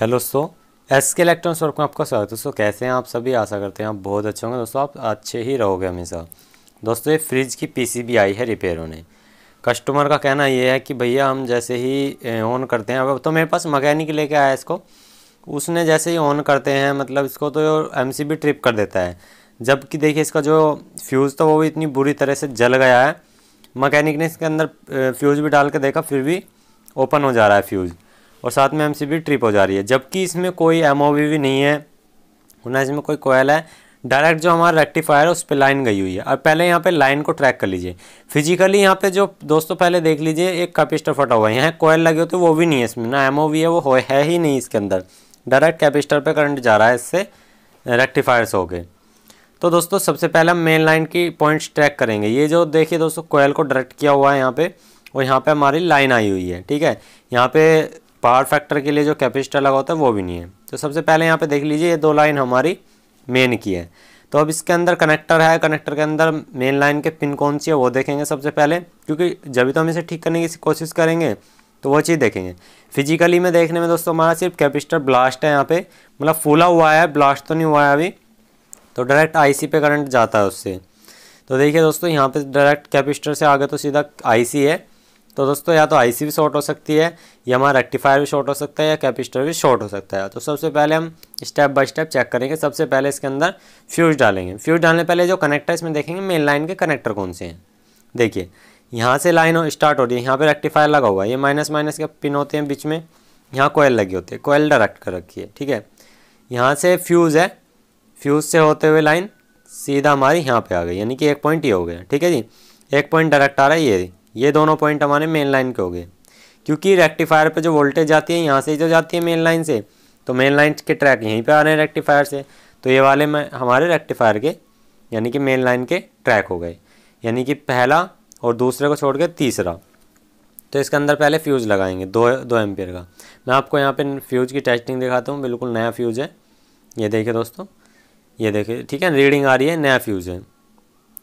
hello so S K electronics work में आपका स्वागत है दोस्तों कैसे हैं आप सभी आशा करते हैं आप बहुत अच्छे होंगे दोस्तों आप अच्छे ही रहोगे हमेशा दोस्तों ये फ्रिज की पीसीबी आई है रिपेयर होने कस्टमर का कहना ये है कि भैया हम जैसे ही ऑन करते हैं अब तो मेरे पास मकैनिक लेके आया इसको उसने जैसे ही ऑन करते हैं मतलब इसको तो एम ट्रिप कर देता है जबकि देखिए इसका जो फ्यूज़ था वो भी इतनी बुरी तरह से जल गया है मकैनिक ने इसके अंदर फ्यूज़ भी डाल के देखा फिर भी ओपन हो जा रहा है फ्यूज़ और साथ में एमसीबी ट्रिप हो जा रही है जबकि इसमें कोई एम भी नहीं है ना इसमें कोई कोयल है डायरेक्ट जो हमारा रेक्टिफायर है उस पर लाइन गई हुई है अब पहले यहाँ पे लाइन को ट्रैक कर लीजिए फिजिकली यहाँ पे जो दोस्तों पहले देख लीजिए एक कैपिस्टर फटा हुआ है यहाँ कोयल लगे होते तो वो भी नहीं है इसमें ना एम है वो है ही नहीं इसके अंदर डायरेक्ट कैपिस्टर पे करंट जा रहा है इससे रेक्टिफायर से होके तो दोस्तों सबसे पहले हम मेन लाइन की पॉइंट्स ट्रैक करेंगे ये जो देखिए दोस्तों कोयल को डायरेक्ट किया हुआ है यहाँ पर और यहाँ पर हमारी लाइन आई हुई है ठीक है यहाँ पर पावर फैक्टर के लिए जो कैपेसिटर लगा होता है वो भी नहीं है तो सबसे पहले यहाँ पे देख लीजिए ये दो लाइन हमारी मेन की है तो अब इसके अंदर कनेक्टर है कनेक्टर के अंदर मेन लाइन के पिन कौन सी है वो देखेंगे सबसे पहले क्योंकि जब भी तो हम इसे ठीक करने की कोशिश करेंगे तो वो चीज़ देखेंगे फिजिकली में देखने में दोस्तों हमारा सिर्फ कैपेसिटर ब्लास्ट है यहाँ पर मतलब फूला हुआ है ब्लास्ट तो नहीं हुआ है अभी तो डायरेक्ट आई पे करंट जाता है उससे तो देखिए दोस्तों यहाँ पर डायरेक्ट कैपेसिटर से आगे तो सीधा आई है तो दोस्तों या तो आईसी भी शॉर्ट हो सकती है या हमारा रेक्टिफायर भी शॉर्ट हो सकता है या कैपेसिटर भी शॉर्ट हो सकता है तो सबसे पहले हम स्टेप बाय स्टेप चेक करेंगे सबसे पहले इसके अंदर फ्यूज डालेंगे फ्यूज डालने पहले जो कनेक्टर इसमें देखेंगे मेन लाइन के कनेक्टर कौन से हैं देखिए यहाँ से लाइन स्टार्ट हो रही है यहाँ पर रेक्टिफायर लगा हुआ है ये माइनस माइनस के पिन होते हैं बीच में यहाँ कोयल लगी होती है कोयल डायरेक्ट कर रखी है ठीक है यहाँ से फ्यूज़ है फ्यूज़ से होते हुए लाइन सीधा हमारी यहाँ पर आ गई यानी कि एक पॉइंट ये हो गया ठीक है जी एक पॉइंट डायरेक्ट आ रहा है ये ये दोनों पॉइंट हमारे मेन लाइन के हो गए क्योंकि रेक्टिफायर पे जो वोल्टेज जाती है यहाँ से जो जाती है मेन लाइन से तो मेन लाइन के ट्रैक यहीं पे आ रहे हैं रेक्टिफायर से तो ये वाले में हमारे रेक्टिफायर के यानी कि मेन लाइन के ट्रैक हो गए यानी कि पहला और दूसरे को छोड़ के तीसरा तो इसके अंदर पहले फ्यूज़ लगाएंगे दो दो एम्पियर का मैं आपको यहाँ पे फ्यूज़ की टेस्टिंग दिखाता हूँ बिल्कुल नया फ्यूज़ है ये देखिए दोस्तों ये देखिए ठीक है रीडिंग आ रही है नया फ्यूज़ है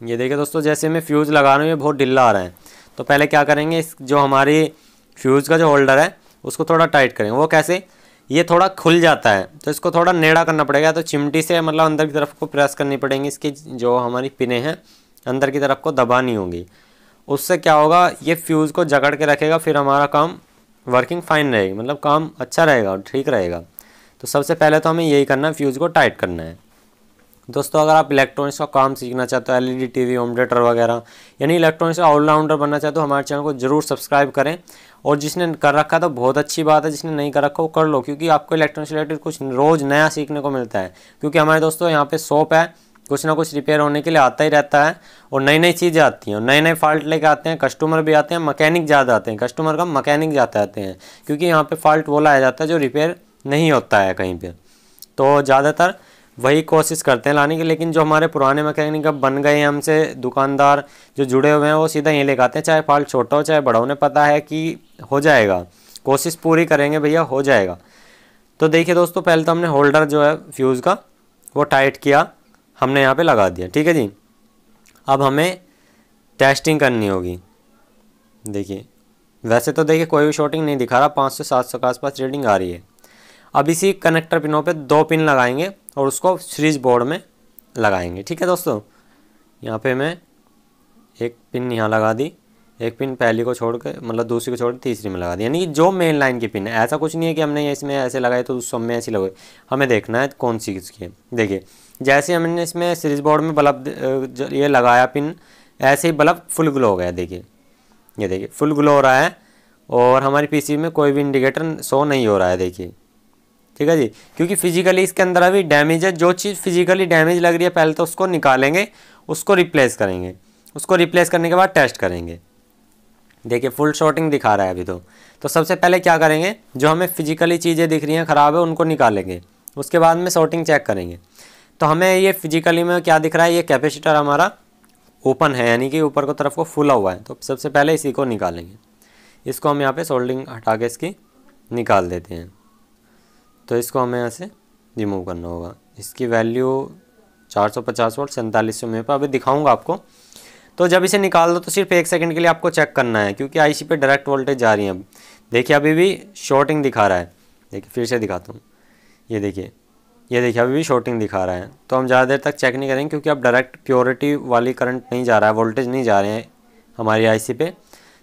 ये देखिए दोस्तों जैसे मैं फ्यूज़ लगा रहा हूँ ये बहुत ढिल्ला आ रहा है तो पहले क्या करेंगे इस जो हमारी फ्यूज़ का जो होल्डर है उसको थोड़ा टाइट करेंगे वो कैसे ये थोड़ा खुल जाता है तो इसको थोड़ा नेड़ा करना पड़ेगा तो चिमटी से मतलब अंदर की तरफ को प्रेस करनी पड़ेगी इसकी जो हमारी पिने हैं अंदर की तरफ को दबानी होगी उससे क्या होगा ये फ्यूज़ को जकड़ के रखेगा फिर हमारा काम वर्किंग फाइन रहेगी मतलब काम अच्छा रहेगा ठीक रहेगा तो सबसे पहले तो हमें यही करना है फ्यूज़ को टाइट करना है दोस्तों अगर आप इलेक्ट्रॉनिक्स का काम सीखना चाहते हो एलईडी टीवी होम थिएटर वगैरह यानी इलेक्ट्रॉनिक्स का ऑलराउंडर बनना चाहते हो हमारे चैनल को जरूर सब्सक्राइब करें और जिसने कर रखा तो बहुत अच्छी बात है जिसने नहीं कर रखा वो कर लो क्योंकि आपको इलेक्ट्रॉनिक्स रिलेटेड कुछ रोज़ नया सीखने को मिलता है क्योंकि हमारे दोस्तों यहाँ पर शॉप है कुछ ना कुछ रिपेयर होने के लिए आता ही रहता है और नई नई चीज़ें आती हैं और नए नए फॉल्ट लेके आते हैं कस्टमर भी आते हैं मकैनिक ज़्यादा आते हैं कस्टमर का मकैनिक ज़्यादा आते हैं क्योंकि यहाँ पर फॉल्ट वो लाया जाता है जो रिपेयर नहीं होता है कहीं पर तो ज़्यादातर वही कोशिश करते हैं लाने की लेकिन जो हमारे पुराने मैकेनिक अब बन गए हैं हमसे दुकानदार जो जुड़े हुए हैं वो सीधा यहीं ले आते हैं चाहे फॉल्ट छोटा हो चाहे बड़ा उन्हें पता है कि हो जाएगा कोशिश पूरी करेंगे भैया हो जाएगा तो देखिए दोस्तों पहले तो हमने होल्डर जो है फ्यूज़ का वो टाइट किया हमने यहाँ पर लगा दिया ठीक है जी अब हमें टेस्टिंग करनी होगी देखिए वैसे तो देखिए कोई भी शॉर्टिंग नहीं दिखा रहा पाँच सौ सात सौ के आसपास रीडिंग आ रही है अब इसी कनेक्टर पिनों पे दो पिन लगाएंगे और उसको सीरीज बोर्ड में लगाएंगे ठीक है दोस्तों यहाँ पे मैं एक पिन यहाँ लगा दी एक पिन पहली को छोड़ के मतलब दूसरी को छोड़ के तीसरी में लगा दी यानी कि जो मेन लाइन की पिन है ऐसा कुछ नहीं है कि हमने इसमें ऐसे लगाए तो सब में ऐसी लगाई हमें देखना है कौन सी किसकी है देखिए जैसे हमने इसमें सीरीज बोर्ड में बल्ब ये लगाया पिन ऐसे ही बल्ब फुल ग्लो हो गया देखिए ये देखिए फुल ग्लो हो रहा है और हमारी पीसी में कोई भी इंडिकेटर शो नहीं हो रहा है देखिए ठीक है जी क्योंकि फिजिकली इसके अंदर अभी डैमेज है जो चीज़ फिजिकली डैमेज लग रही है पहले तो उसको निकालेंगे उसको रिप्लेस करेंगे उसको रिप्लेस करने के बाद टेस्ट करेंगे देखिए फुल शॉटिंग दिखा रहा है अभी तो तो सबसे पहले क्या करेंगे जो हमें फिजिकली चीज़ें दिख रही हैं ख़राब है उनको निकालेंगे उसके बाद में शॉटिंग चेक करेंगे तो हमें ये फिजिकली में क्या दिख रहा है ये कैपेसिटर हमारा ओपन है यानी कि ऊपर की तरफ को फुला हुआ है तो सबसे पहले इसी को निकालेंगे इसको हम यहाँ पे सोल्डिंग हटा के इसकी निकाल देते हैं तो इसको हमें यहाँ से रिमूव करना होगा इसकी वैल्यू 450 वोल्ट सैंतालीस सौ में पर अभी दिखाऊंगा आपको तो जब इसे निकाल दो तो सिर्फ एक सेकंड के लिए आपको चेक करना है क्योंकि आईसी पे डायरेक्ट वोल्टेज जा रही है अब देखिए अभी भी शॉर्टिंग दिखा रहा है देखिए फिर से दिखाता हूँ ये देखिए ये देखिए अभी भी शॉर्टिंग दिखा रहा है तो हम ज़्यादा देर तक चेक नहीं करेंगे क्योंकि अब डायरेक्ट प्योरिटी वाली करंट नहीं जा रहा है वोल्टेज नहीं जा रहे हैं हमारी आई पे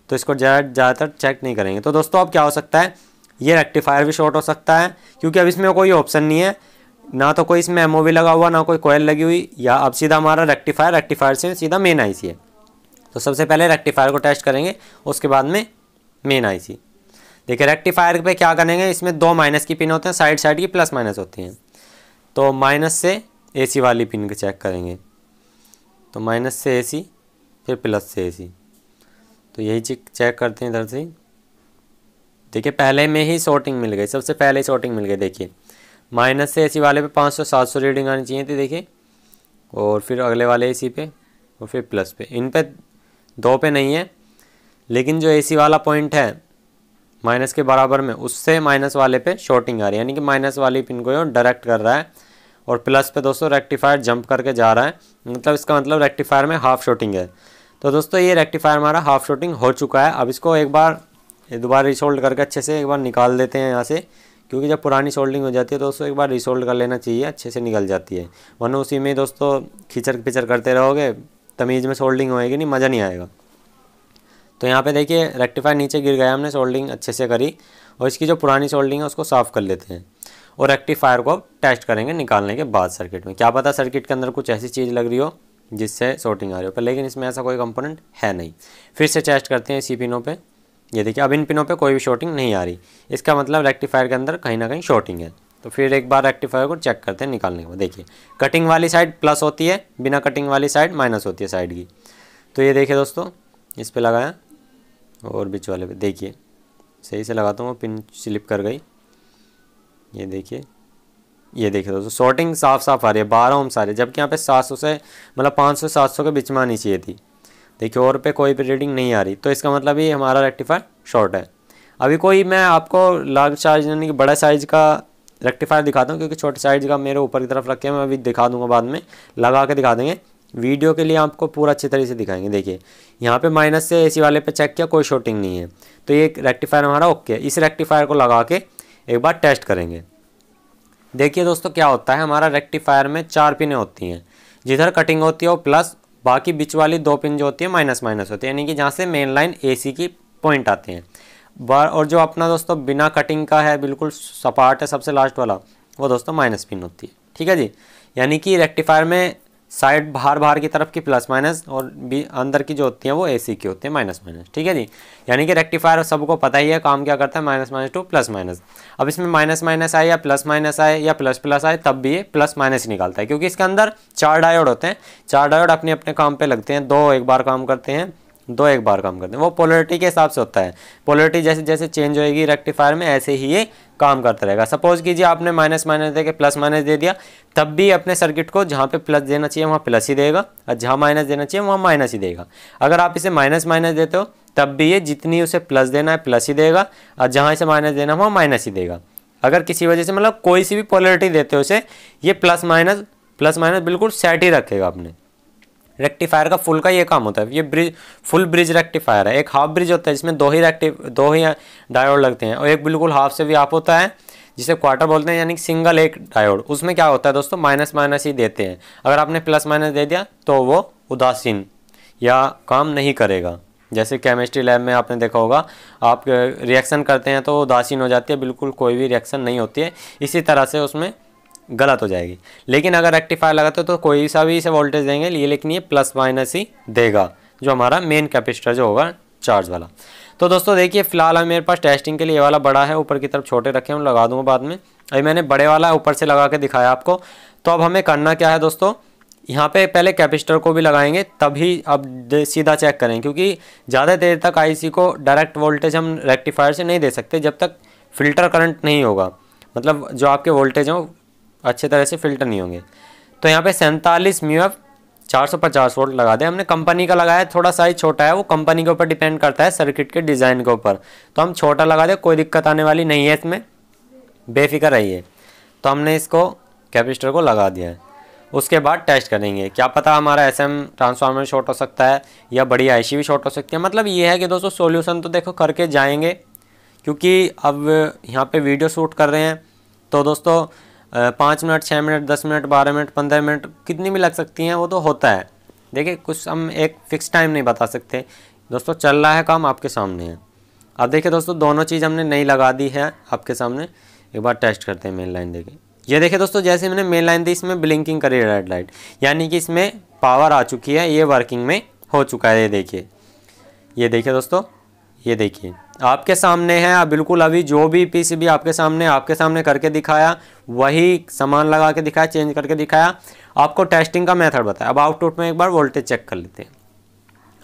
तो इसको ज़्यादातर चेक नहीं करेंगे तो दोस्तों अब क्या हो सकता है ये रेक्टिफायर भी शॉर्ट हो सकता है क्योंकि अब इसमें कोई ऑप्शन नहीं है ना तो कोई इसमें एमओवी लगा हुआ ना कोई कोयल लगी हुई या अब सीधा हमारा रेक्टिफायर रेक्टिफायर से सीधा मेन आईसी है तो सबसे पहले रेक्टिफायर को टेस्ट करेंगे उसके बाद में मेन आईसी देखिए रेक्टिफायर पे क्या करेंगे इसमें दो माइनस की पिन होते हैं साइड साइड की प्लस माइनस होती हैं तो माइनस से ए वाली पिन को चेक करेंगे तो माइनस से ए फिर प्लस से ए तो यही चेक करते हैं इधर से देखिए पहले में ही शॉर्टिंग मिल गई सबसे पहले ही शॉर्टिंग मिल गई देखिए माइनस से इसी वाले पे पाँच सौ सात सौ रीडिंग आनी चाहिए थी देखिए और फिर अगले वाले इसी पे और फिर प्लस पे इन पे दो पे नहीं है लेकिन जो एसी वाला पॉइंट है माइनस के बराबर में उससे माइनस वाले पे शॉर्टिंग आ रही है यानी कि माइनस वाली पिन को डायरेक्ट कर रहा है और प्लस पे दोस्तों रेक्टिफायर जंप करके जा रहा है मतलब इसका मतलब रेक्टिफायर में हाफ शॉटिंग है तो दोस्तों ये रेक्टिफायर हमारा हाफ शॉटिंग हो चुका है अब इसको एक बार ये दोबारा रिसोल्ड करके अच्छे से एक बार निकाल देते हैं यहाँ से क्योंकि जब पुरानी सोल्डिंग हो जाती है तो दोस्तों एक बार रिसोल्ड कर लेना चाहिए अच्छे से निकल जाती है वरना उसी में दोस्तों खींचर पिचर करते रहोगे तमीज़ में सोल्डिंग होएगी नहीं मज़ा नहीं आएगा तो यहाँ पे देखिए रेक्टिफायर नीचे गिर गया हमने सोल्डिंग अच्छे से करी और इसकी जो पुरानी सोल्डिंग है उसको साफ़ कर लेते हैं और रेक्टिफायर को टेस्ट करेंगे निकालने के बाद सर्किट में क्या पता सर्किट के अंदर कुछ ऐसी चीज़ लग रही हो जिससे शॉर्टिंग आ रही हो पर लेकिन इसमें ऐसा कोई कंपोनेंट है नहीं फिर से टेस्ट करते हैं सी पिनों पर ये देखिए अब इन पिनों पे कोई भी शॉर्टिंग नहीं आ रही इसका मतलब रेक्टिफायर के अंदर कहीं ना कहीं शॉर्टिंग है तो फिर एक बार रेक्टिफायर को चेक करते हैं निकालने के बाद देखिए कटिंग वाली साइड प्लस होती है बिना कटिंग वाली साइड माइनस होती है साइड की तो ये देखिए दोस्तों इस पर लगाया और बीच वाले पे देखिए सही से लगाता हूँ पिन स्लिप कर गई ये देखिए ये देखिए दोस्तों शॉर्टिंग साफ साफ आ रही है बारह ओम सारे जबकि यहाँ पे सात सौ से मतलब पाँच सौ सात सौ के बीच में आनी चाहिए थी देखिए और पे कोई भी रीडिंग नहीं आ रही तो इसका मतलब ही हमारा रेक्टिफायर शॉर्ट है अभी कोई मैं आपको लार्ज चार्ज यानी कि बड़ा साइज का रेक्टिफायर दिखाता हूँ क्योंकि छोटे साइज का मेरे ऊपर की तरफ रखे हैं मैं अभी दिखा दूंगा बाद में लगा के दिखा देंगे वीडियो के लिए आपको पूरा अच्छी तरीके से दिखाएंगे देखिए यहाँ पे माइनस से एसी वाले पे चेक किया कोई शॉर्टिंग नहीं है तो ये रेक्टिफायर हमारा ओके है इस रेक्टिफायर को लगा के एक बार टेस्ट करेंगे देखिए दोस्तों क्या होता है हमारा रेक्टिफायर में चार पिनें होती हैं जिधर कटिंग होती है वो प्लस बाकी बीच वाली दो पिन जो होती है माइनस माइनस होती है यानी कि जहाँ से मेन लाइन ए की पॉइंट आते हैं बार और जो अपना दोस्तों बिना कटिंग का है बिल्कुल सपाट है सबसे लास्ट वाला वो दोस्तों माइनस पिन होती है ठीक है जी यानी कि रेक्टिफायर में साइड बाहर बाहर की तरफ की प्लस माइनस और भी अंदर की जो होती हैं वो ए सी की होती है माइनस माइनस ठीक है जी यानी कि रेक्टिफायर सबको पता ही है काम क्या करता है minus minus to plus minus अब इसमें माइनस माइनस आए या प्लस माइनस आए या प्लस प्लस आए तब भी ये प्लस माइनस ही निकालता है क्योंकि इसके अंदर चार डायोड होते हैं चार डायोड अपने अपने काम पर लगते हैं दो एक बार काम करते हैं दो एक बार काम करते हैं वो पोलरिटी के हिसाब से होता है पोलरिटी जैसे जैसे चेंज होएगी रेक्टिफायर में ऐसे ही ये काम करता रहेगा सपोज कीजिए आपने माइनस माइनस दे के प्लस माइनस दे दिया तब भी अपने सर्किट को जहाँ पे प्लस देना चाहिए वहाँ प्लस ही देगा और जहाँ माइनस देना चाहिए वहाँ माइनस ही देगा अगर आप इसे माइनस माइनस देते हो तब भी ये जितनी उसे प्लस देना है प्लस ही देगा और जहाँ इसे माइनस देना है वहाँ माइनस ही देगा अगर किसी वजह से मतलब कोई सी भी पोलरिटी देते हो उसे ये प्लस माइनस प्लस माइनस बिल्कुल सेट ही रखेगा आपने रेक्टिफायर का फुल का ये काम होता है ये ब्रिज फुल ब्रिज रेक्टिफायर है एक हाफ ब्रिज होता है जिसमें दो ही रेक्टिव दो ही डायोड लगते हैं और एक बिल्कुल हाफ से भी हाफ होता है जिसे क्वार्टर बोलते हैं यानी सिंगल एक डायोड उसमें क्या होता है दोस्तों माइनस माइनस ही देते हैं अगर आपने प्लस माइनस दे दिया तो वो उदासीन या काम नहीं करेगा जैसे केमिस्ट्री लैब में आपने देखा होगा आप रिएक्शन करते हैं तो उदासीन हो जाती है बिल्कुल कोई भी रिएक्शन नहीं होती है इसी तरह से उसमें गलत हो जाएगी लेकिन अगर रेक्टिफायर लगाते हो तो कोई सा भी इसे वोल्टेज देंगे ये लेकिन ये प्लस माइनस ही देगा जो हमारा मेन कैपेसिटर जो होगा चार्ज वाला तो दोस्तों देखिए फिलहाल अभी मेरे पास टेस्टिंग के लिए ये वाला बड़ा है ऊपर की तरफ छोटे रखे हम लगा दूंगा बाद में अभी मैंने बड़े वाला ऊपर से लगा के दिखाया आपको तो अब हमें करना क्या है दोस्तों यहाँ पे पहले कैपेसिटर को भी लगाएंगे तभी अब सीधा चेक करें क्योंकि ज़्यादा देर तक आईसी को डायरेक्ट वोल्टेज हम रेक्टिफायर से नहीं दे सकते जब तक फिल्टर करंट नहीं होगा मतलब जो आपके वोल्टेज हैं अच्छे तरह से फिल्टर नहीं होंगे तो यहाँ पे सैंतालीस म्यू एफ चार सौ पचास वोल्ट लगा दें हमने कंपनी का लगाया थोड़ा साइज छोटा है वो कंपनी के ऊपर डिपेंड करता है सर्किट के डिज़ाइन के ऊपर तो हम छोटा लगा दें कोई दिक्कत आने वाली नहीं है इसमें बेफिक्र रहिए तो हमने इसको कैपेसिटर को लगा दिया है उसके बाद टेस्ट करेंगे क्या पता हमारा एस एम ट्रांसफार्मर शॉर्ट हो सकता है या बड़ी आई सी भी शॉर्ट हो सकती है मतलब ये है कि दोस्तों सोल्यूशन तो देखो करके जाएंगे क्योंकि अब यहाँ पे वीडियो शूट कर रहे हैं तो दोस्तों पाँच मिनट छः मिनट दस मिनट बारह मिनट पंद्रह मिनट कितनी भी लग सकती हैं वो तो होता है देखिए कुछ हम एक फिक्स टाइम नहीं बता सकते दोस्तों चल रहा है काम आपके सामने है अब देखिए दोस्तों दोनों चीज़ हमने नई लगा दी है आपके सामने एक बार टेस्ट करते हैं मेन लाइन देखें ये देखिए दोस्तों जैसे मैंने मेन लाइन दी इसमें ब्लिंकिंग करी रेड लाइट यानी कि इसमें पावर आ चुकी है ये वर्किंग में हो चुका है ये देखिए ये देखिए दोस्तों ये देखिए आपके सामने है आप बिल्कुल अभी जो भी पीसीबी आपके सामने आपके सामने करके दिखाया वही सामान लगा के दिखाया चेंज करके दिखाया आपको टेस्टिंग का मेथड बताया अब आउटपुट में एक बार वोल्टेज चेक कर लेते हैं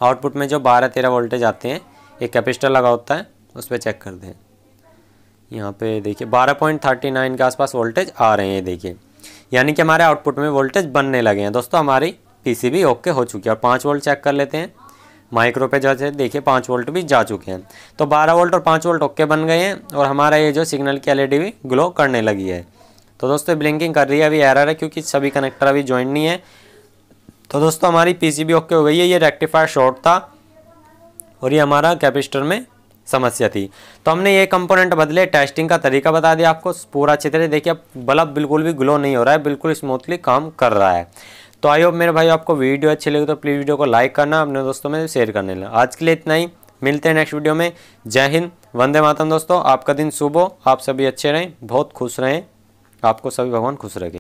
आउटपुट में जो बारह तेरह वोल्टेज आते हैं एक कैपेसिटर लगा होता है उस पर चेक कर दें यहाँ पे देखिए 12.39 के आसपास वोल्टेज आ रहे हैं देखिए यानी कि हमारे आउटपुट में वोल्टेज बनने लगे हैं दोस्तों हमारी पी ओके हो चुकी है और पाँच वोल्ट चेक कर लेते हैं माइक्रो पे जैसे देखिए पाँच वोल्ट भी जा चुके हैं तो बारह वोल्ट और पाँच वोल्ट ओके बन गए हैं और हमारा ये जो सिग्नल की एलईडी भी ग्लो करने लगी है तो दोस्तों ब्लिंकिंग कर रही है अभी एरर है क्योंकि सभी कनेक्टर अभी ज्वाइन नहीं है तो दोस्तों हमारी पीसीबी ओके हो गई है ये रेक्टिफायर शॉर्ट था और ये हमारा कैपेसिटर में समस्या थी तो हमने ये कंपोनेंट बदले टेस्टिंग का तरीका बता दिया आपको पूरा अच्छी तरह देखिए अब बल्ब बिल्कुल भी ग्लो नहीं हो रहा है बिल्कुल स्मूथली काम कर रहा है तो आई होप मेरे भाई आपको वीडियो अच्छी लगी तो प्लीज़ वीडियो को लाइक करना अपने दोस्तों में शेयर करने लगा आज के लिए इतना ही मिलते हैं नेक्स्ट वीडियो में जय हिंद वंदे मातम दोस्तों आपका दिन शुभ हो आप सभी अच्छे रहें बहुत खुश रहें आपको सभी भगवान खुश रखें